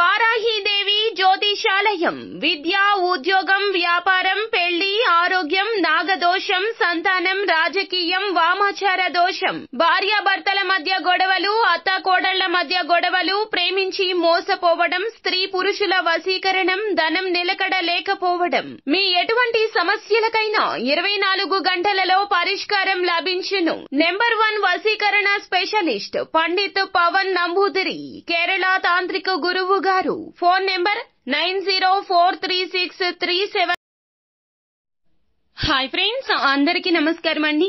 bora, Hideo! జ్యోతిషాలయం విద్య ఉద్యోగం వ్యాపారం పెళ్లి ఆరోగ్యం నాగదోషం సంతానం రాజకీయం వామాచార దోషం భార్యాభర్తల మధ్య గొడవలు అత్త కోడళ్ల మధ్య గొడవలు ప్రేమించి మోసపోవడం స్త్రీ పురుషుల వశీకరణం ధనం నిలకడ లేకపోవడం మీ ఎటువంటి సమస్యలకైనా ఇరవై నాలుగు గంటలలో పరిష్కారం లభించును నెంబర్ వన్ వశీకరణ స్పెషలిస్ట్ పండిత్ పవన్ నంబూదిరి కేరళ తాంత్రిక గురువు గారు phone number nine zero four three six three seven hi friends అందరికీ నమస్కారం అండి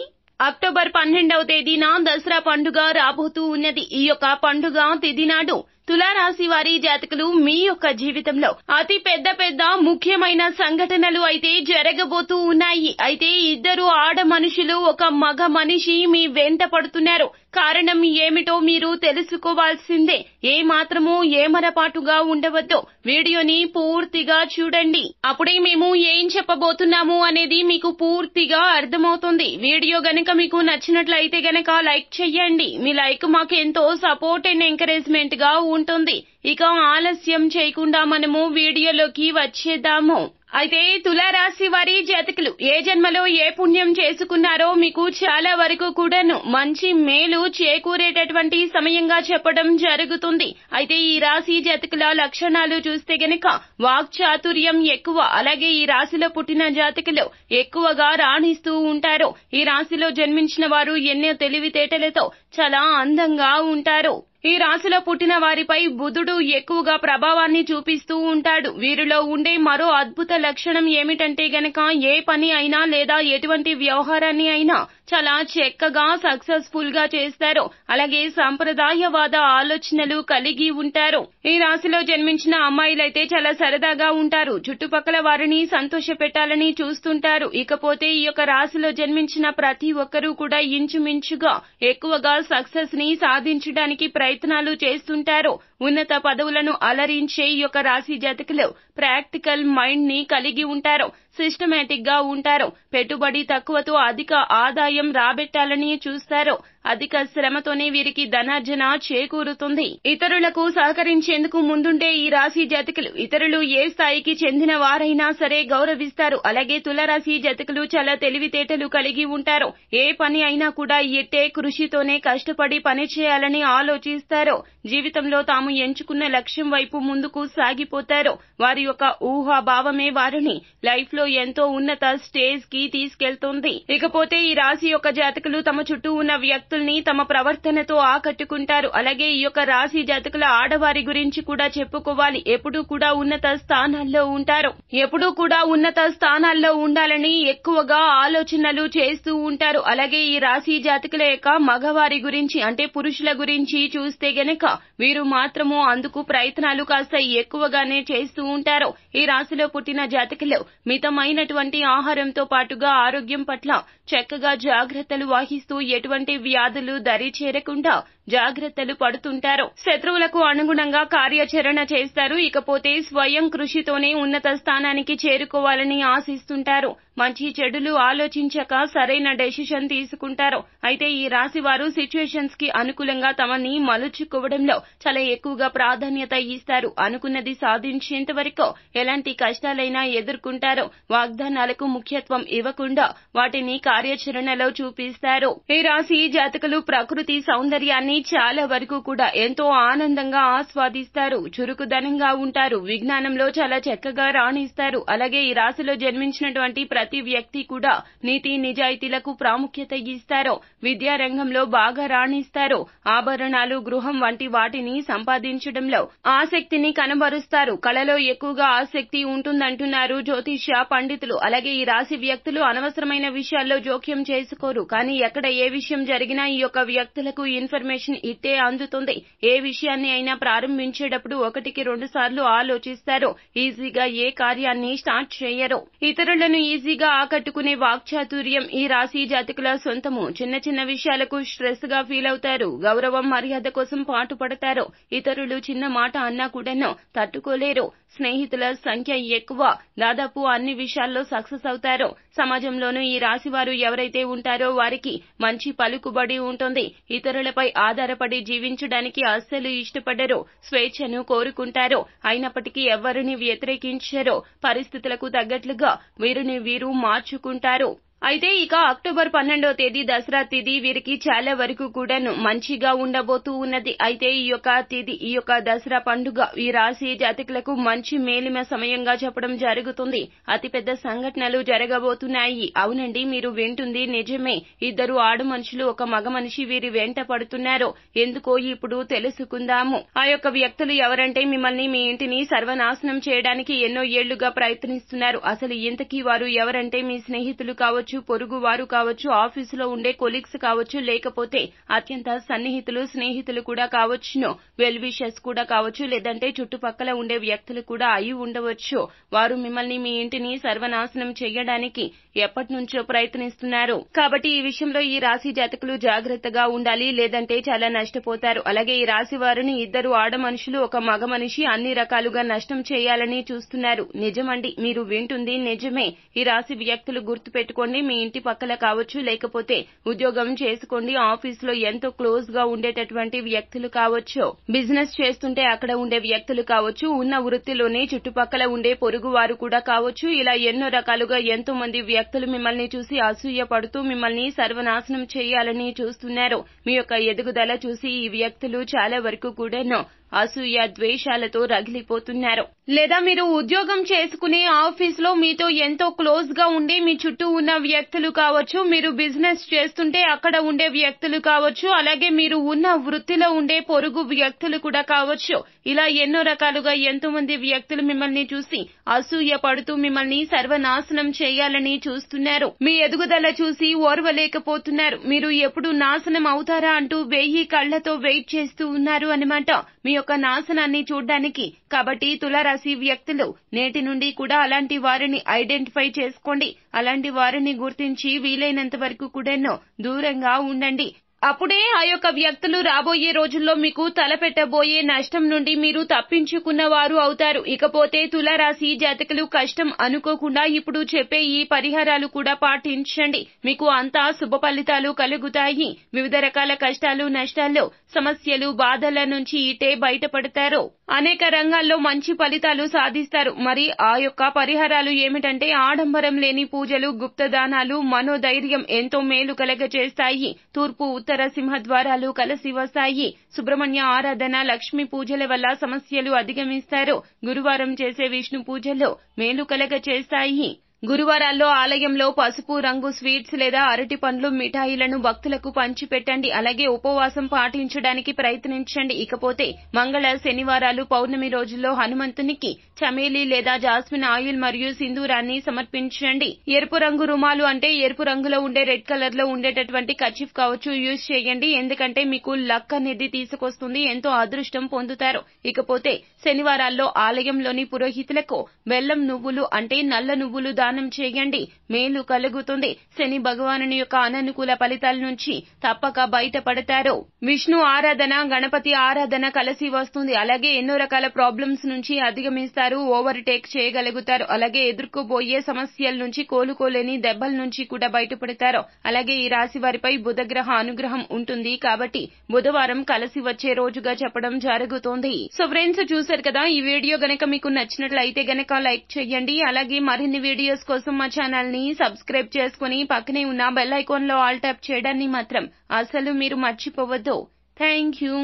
అక్టోబర్ పన్నెండవ తేదీన దసరా పండుగ రాబోతూ ఉన్నది ఈ యొక్క పండుగ తిథి నాడు తులారాశి వారి జాతకులు మీ యొక్క జీవితంలో అతి పెద్ద పెద్ద ముఖ్యమైన సంఘటనలు అయితే జరగబోతూ ఉన్నాయి అయితే ఇద్దరు ఆడ మనుషులు ఒక మగ మనిషి మీ వెంట పడుతున్నారు కారణం ఏమిటో మీరు తెలుసుకోవాల్సిందే ఏ మాత్రమూ ఏమరపాటుగా ఉండవద్దు వీడియోని పూర్తిగా చూడండి అప్పుడే మేము ఏం చెప్పబోతున్నాము అనేది మీకు పూర్తిగా అర్థమవుతుంది వీడియో గనక మీకు నచ్చినట్లయితే గనక లైక్ చెయ్యండి మీ లైక్ మాకు ఎంతో సపోర్ట్ అండ్ ఎంకరేజ్మెంట్ గా ఉంటుంది ఉంటుంది ఇక ఆలస్యం చేయకుండా మనము వీడియోలోకి వచ్చేద్దాము అయితే తులారాశి వారి జాతకులు ఏ జన్మలో ఏ పుణ్యం చేసుకున్నారో మీకు చాలా వరకు కూడాను మంచి మేలు చేకూరేటటువంటి సమయంగా చెప్పడం జరుగుతుంది అయితే ఈ రాశి జాతకుల లక్షణాలు చూస్తే గనక వాక్చాతుర్యం ఎక్కువ అలాగే ఈ రాశిలో పుట్టిన జాతకులు ఎక్కువగా రాణిస్తూ ఉంటారు ఈ రాశిలో జన్మించిన వారు ఎన్నో తెలివితేటలతో చాలా అందంగా ఉంటారు ఈ రాశిలో పుట్టిన వారిపై బుధుడు ఎక్కువగా ప్రభావాన్ని చూపిస్తూ ఉంటాడు వీరిలో ఉండే మరో అద్భుత లక్షణం ఏమిటంటే గనక ఏ పని అయినా లేదా ఎటువంటి వ్యవహారాన్ని అయినా చాలా చక్కగా సక్సెస్ఫుల్ గా చేస్తారు అలాగే సాంప్రదాయవాద ఆలోచనలు కలిగి ఉంటారు ఈ రాశిలో జన్మించిన అమ్మాయిలైతే చాలా సరదాగా ఉంటారు చుట్టుపక్కల వారిని సంతోష పెట్టాలని చూస్తుంటారు ఇకపోతే ఈ యొక్క రాశిలో జన్మించిన ప్రతి ఒక్కరూ కూడా ఇంచుమించుగా ఎక్కువగా సక్సెస్ ని సాధించడానికి ప్రయత్నాలు చేస్తుంటారు ఉన్నత పదవులను అలరించే ఈ యొక్క రాశి జాతకులు ప్రాక్టికల్ మైండ్ ని కలిగి ఉంటారు సిస్టమేటిక్ గా ఉంటారు పెట్టుబడి తక్కువతో అధిక ఆదాయం రాబెట్టాలని చూస్తారు అధిక శ్రమతోనే వీరికి ధనార్జన చేకూరుతుంది ఇతరులకు సహకరించేందుకు ముందుంటే ఈ రాశి జాతకులు ఇతరులు ఏ స్థాయికి చెందిన వారైనా సరే గౌరవిస్తారు అలాగే తులరాశి జాతకులు చాలా తెలివితేటలు కలిగి ఉంటారు ఏ పని అయినా కూడా ఎట్టే కృషితోనే కష్టపడి పని చేయాలని ఆలోచిస్తారు జీవితంలో తాము ఎంచుకున్న లక్ష్యం వైపు ముందుకు సాగిపోతారు వారి యొక్క ఊహాభావమే వారిని లైఫ్ లో ఎంతో ఉన్నత స్టేజ్ కి తీసుకెళ్తుంది ఇకపోతే ఈ రాశి యొక్క జాతకులు తమ చుట్టూ ఉన్న వ్యక్తి భక్తుల్ని తమ ప్రవర్తనతో ఆకట్టుకుంటారు అలాగే ఈ యొక్క రాశి జాతకుల ఆడవారి గురించి కూడా చెప్పుకోవాలి ఎప్పుడూ కూడా ఉన్నత స్థానాల్లో ఉంటారు ఎప్పుడూ కూడా ఉన్నత స్థానాల్లో ఉండాలని ఎక్కువగా ఆలోచనలు చేస్తూ ఉంటారు అలాగే ఈ రాశి జాతకుల యొక్క మగవారి గురించి అంటే పురుషుల గురించి చూస్తే గనక వీరు మాత్రము అందుకు ప్రయత్నాలు కాస్త ఎక్కువగానే చేస్తూ ఉంటారు ఈ రాశిలో పుట్టిన జాతకులు మితమైనటువంటి ఆహారంతో పాటుగా ఆరోగ్యం పట్ల చక్కగా జాగ్రత్తలు వహిస్తూ ఎటువంటి వ్యాధులు దరి చేరకుండా జాగ్రత్తలు పడుతుంటారు శత్రువులకు అనుగుణంగా కార్యాచరణ చేస్తారు ఇకపోతే స్వయం కృషితోనే ఉన్నత స్థానానికి చేరుకోవాలని ఆశిస్తుంటారు మంచి చెడులు ఆలోచించక సరైన డెసిషన్ తీసుకుంటారు అయితే ఈ రాశి వారు సిచ్యుయేషన్స్ కి అనుకూలంగా తమని మలుచుకోవడంలో చాలా ఎక్కువగా ప్రాధాన్యత ఇస్తారు అనుకున్నది సాధించేంత వరకు ఎలాంటి కష్టాలైనా ఎదుర్కొంటారు వాగ్దానాలకు ముఖ్యత్వం ఇవ్వకుండా వాటిని కార్యాచరణలో చూపిస్తారు ఈ రాశి పర్యాటకులు ప్రకృతి సౌందర్యాన్ని చాలా వరకు కూడా ఎంతో ఆనందంగా ఆస్వాదిస్తారు చురుకుదనంగా ఉంటారు విజ్ఞానంలో చాలా చక్కగా రాణిస్తారు అలాగే ఈ రాశిలో జన్మించినటువంటి ప్రతి వ్యక్తి కూడా నీతి నిజాయితీలకు ప్రాముఖ్యత ఇస్తారు విద్యారంగంలో బాగా రాణిస్తారు ఆభరణాలు గృహం వంటి వాటిని సంపాదించడంలో ఆసక్తిని కనబరుస్తారు కళలో ఎక్కువగా ఆసక్తి ఉంటుందంటున్నారు జ్యోతిష పండితులు అలాగే ఈ రాశి వ్యక్తులు అనవసరమైన విషయాల్లో జోక్యం చేసుకోరు కానీ ఎక్కడ ఏ విషయం జరిగినా ఎవరైనా ఈ యొక్క వ్యక్తులకు ఇన్ఫర్మేషన్ ఇట్టే అందుతుంది ఏ విషయాన్ని అయినా ప్రారంభించేటప్పుడు ఒకటికి రెండు సార్లు ఆలోచిస్తారు ఈజీగా ఏ కార్యాన్ని స్టార్ట్ చేయరు ఇతరులను ఈజీగా ఆకట్టుకునే వాక్చాతుర్యం ఈ రాశి జాతికుల సొంతము చిన్న చిన్న విషయాలకు స్ట్రెస్ గా ఫీల్ అవుతారు గౌరవం మర్యాద కోసం పాటు పడతారు ఇతరులు చిన్న మాట అన్నా కూడాను తట్టుకోలేరు స్నేహితుల సంఖ్య ఎక్కువ దాదాపు అన్ని విషయాల్లో సక్సెస్ అవుతారు సమాజంలోనూ ఈ రాశి వారు ఎవరైతే ఉంటారో వారికి మంచి పలుకుబడి ఆధారపడి ఉంటుంది ఇతరులపై ఆధారపడి జీవించడానికి అస్సలు ఇష్టపడరు స్వేచ్ఛను కోరుకుంటారు అయినప్పటికీ ఎవరిని వ్యతిరేకించరు పరిస్థితులకు తగ్గట్లుగా వీరిని వీరు మార్చుకుంటారు అయితే ఇక అక్టోబర్ పన్నెండో తేదీ దసరా తిథి వీరికి చాలా వరకు కూడాను మంచిగా ఉండబోతూ ఉన్నది అయితే ఈ యొక్క తేదీ ఈ యొక్క దసరా పండుగ ఈ రాశి జాతికులకు మంచి మేలిమ సమయంగా చెప్పడం జరుగుతుంది అతిపెద్ద సంఘటనలు జరగబోతున్నాయి అవునండి మీరు వింటుంది నిజమే ఇద్దరు ఆడు మనుషులు ఒక మగ మనిషి వీరి వెంట పడుతున్నారు ఎందుకో ఇప్పుడు తెలుసుకుందాము ఆ యొక్క వ్యక్తులు ఎవరంటే మిమ్మల్ని మీ ఇంటిని సర్వనాశనం చేయడానికి ఎన్నో ఏళ్లుగా ప్రయత్నిస్తున్నారు అసలు ఇంతకీ వారు ఎవరంటే మీ స్నేహితులు కావచ్చు కావచ్చు పొరుగువారు కావచ్చు ఆఫీసులో ఉండే కొలీగ్స్ కావచ్చు లేకపోతే అత్యంత సన్నిహితులు స్నేహితులు కూడా కావచ్చును వెల్ కూడా కావచ్చు లేదంటే చుట్టుపక్కల ఉండే వ్యక్తులు కూడా అయి ఉండవచ్చు వారు మిమ్మల్ని మీ ఇంటిని సర్వనాశనం చేయడానికి ఎప్పటి నుంచో ప్రయత్నిస్తున్నారు కాబట్టి ఈ విషయంలో ఈ రాశి జాతకులు జాగ్రత్తగా ఉండాలి లేదంటే చాలా నష్టపోతారు అలాగే ఈ రాశి వారిని ఇద్దరు ఆడ మనుషులు ఒక మగ మనిషి అన్ని రకాలుగా నష్టం చేయాలని చూస్తున్నారు నిజమండి మీరు వింటుంది నిజమే ఈ రాశి వ్యక్తులు గుర్తుపెట్టుకోండి మీ ఇంటి పక్కల కావచ్చు లేకపోతే ఉద్యోగం చేసుకోండి ఆఫీసులో ఎంతో క్లోజ్ గా ఉండేటటువంటి వ్యక్తులు కావచ్చు బిజినెస్ చేస్తుంటే అక్కడ ఉండే వ్యక్తులు కావచ్చు ఉన్న వృత్తిలోనే చుట్టుపక్కల ఉండే పొరుగు వారు కూడా కావచ్చు ఇలా ఎన్నో రకాలుగా ఎంతో మంది వ్యక్తులు మిమ్మల్ని చూసి అసూయ పడుతూ మిమ్మల్ని సర్వనాశనం చేయాలని చూస్తున్నారు మీ యొక్క ఎదుగుదల చూసి ఈ వ్యక్తులు చాలా వరకు కూడాను అసూయ ద్వేషాలతో రగిలిపోతున్నారు లేదా మీరు ఉద్యోగం చేసుకునే ఆఫీస్ లో మీతో ఎంతో క్లోజ్ గా ఉండి మీ చుట్టూ ఉన్న వ్యక్తులు కావచ్చు మీరు బిజినెస్ చేస్తుంటే అక్కడ ఉండే వ్యక్తులు కావచ్చు అలాగే మీరు ఉన్న వృత్తిలో ఉండే పొరుగు వ్యక్తులు కూడా కావచ్చు ఇలా ఎన్నో రకాలుగా ఎంతో మంది వ్యక్తులు మిమ్మల్ని చూసి అసూయ పడుతూ మిమ్మల్ని సర్వనాశనం చేయాలని చూస్తున్నారు మీ ఎదుగుదల చూసి ఓర్వలేకపోతున్నారు మీరు ఎప్పుడు నాశనం అవుతారా అంటూ వెయ్యి కళ్లతో వెయిట్ చేస్తూ ఉన్నారు అన్నమాట మీ యొక్క నాశనాన్ని చూడ్డానికి కాబట్టి తుల రాశి వ్యక్తులు నేటి నుండి కూడా అలాంటి వారిని ఐడెంటిఫై చేసుకోండి అలాంటి వారిని గుర్తించి వీలైనంత వరకు కూడాను దూరంగా ఉండండి అప్పుడే ఆ యొక్క వ్యక్తులు రాబోయే రోజుల్లో మీకు తలపెట్టబోయే నష్టం నుండి మీరు తప్పించుకున్న వారు అవుతారు ఇకపోతే తులారాశి జాతకులు కష్టం అనుకోకుండా ఇప్పుడు చెప్పే ఈ పరిహారాలు కూడా పాటించండి మీకు అంతా శుభ ఫలితాలు కలుగుతాయి వివిధ రకాల కష్టాలు నష్టాల్లో సమస్యలు బాధల నుంచి ఇటే బయటపడతారు అనేక రంగాల్లో మంచి ఫలితాలు సాధిస్తారు మరి ఆ యొక్క పరిహారాలు ఏమిటంటే ఆడంబరం లేని పూజలు గుప్తదానాలు మనోధైర్యం ఎంతో మేలు కలగజేస్తాయి తూర్పు ఇతర సింహద్వారాలు కలిసి వస్తాయి సుబ్రహ్మణ్య ఆరాధన లక్ష్మీ పూజల వల్ల సమస్యలు అధిగమిస్తారు గురువారం చేసే విష్ణు పూజలు మేలు కలగ చేస్తాయి గురువారాల్లో ఆలయంలో పసుపు రంగు స్వీట్స్ లేదా అరటి పండ్లు మిఠాయిలను భక్తులకు పంచిపెట్టండి అలాగే ఉపవాసం పాటించడానికి ప్రయత్నించండి ఇకపోతే మంగళ శనివారాలు పౌర్ణమి రోజుల్లో హనుమంతునికి చమేలి లేదా జాస్మిన్ ఆయిల్ మరియు సింధూరాన్ని సమర్పించండి ఎరుపు రంగు రుమాలు అంటే ఎరుపు రంగులో ఉండే రెడ్ కలర్ లో ఉండేటటువంటి కచీఫ్ కావచ్చు యూజ్ చేయండి ఎందుకంటే మీకు లక్ అనేది తీసుకొస్తుంది ఎంతో అదృష్టం పొందుతారు ఇకపోతే శనివారాల్లో ఆలయంలోని పురోహితులకు బెల్లం నువ్వులు అంటే నల్ల నువ్వులు దానం చేయండి మేలు కలుగుతుంది శని భగవానుని యొక్క అననుకూల ఫలితాల నుంచి తప్పక బయటపడతారు విష్ణు ఆరాధన గణపతి ఆరాధన కలిసి వస్తుంది అలాగే ఎన్నో రకాల ప్రాబ్లమ్స్ నుంచి అధిగమిస్తారు ఓవర్ టేక్ చేయగలుగుతారు అలాగే ఎదుర్కోబోయే సమస్యల నుంచి కోలుకోలేని దెబ్బల నుంచి కూడా బయటపడతారు అలాగే ఈ రాశి వారిపై బుధగ్రహ అనుగ్రహం ఉంటుంది కాబట్టి బుధవారం కలిసి వచ్చే రోజుగా చెప్పడం జరుగుతోంది సో ఫ్రెండ్స్ చూశారు కదా ఈ వీడియో గనక మీకు నచ్చినట్లయితే గనక లైక్ చేయండి అలాగే మరిన్ని వీడియోస్ వీడియోస్ కోసం మా ఛానల్ని సబ్స్క్రైబ్ చేసుకుని పక్కనే ఉన్న బెల్ లో ఆల్ ట్యాప్ చేయడాన్ని మాత్రం అసలు మీరు మర్చిపోవద్దు థ్యాంక్ యూ